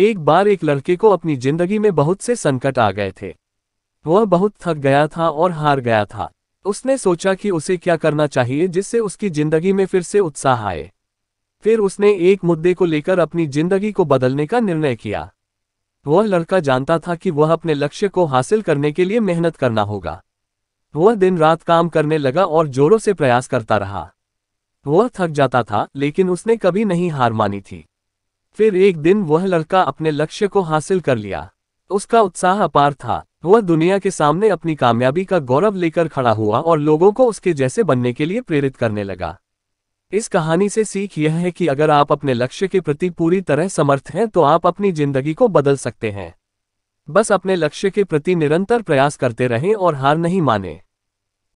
एक बार एक लड़के को अपनी जिंदगी में बहुत से संकट आ गए थे वह बहुत थक गया था और हार गया था उसने सोचा कि उसे क्या करना चाहिए जिससे उसकी जिंदगी में फिर से उत्साह आए फिर उसने एक मुद्दे को लेकर अपनी जिंदगी को बदलने का निर्णय किया वह लड़का जानता था कि वह अपने लक्ष्य को हासिल करने के लिए मेहनत करना होगा वह दिन रात काम करने लगा और जोरों से प्रयास करता रहा वह थक जाता था लेकिन उसने कभी नहीं हार मानी थी फिर एक दिन वह लड़का अपने लक्ष्य को हासिल कर लिया उसका उत्साह अपार था वह दुनिया के सामने अपनी कामयाबी का गौरव लेकर खड़ा हुआ और लोगों को उसके जैसे बनने के लिए प्रेरित करने लगा इस कहानी से सीख यह है कि अगर आप अपने लक्ष्य के प्रति पूरी तरह समर्थ हैं तो आप अपनी जिंदगी को बदल सकते हैं बस अपने लक्ष्य के प्रति निरंतर प्रयास करते रहें और हार नहीं माने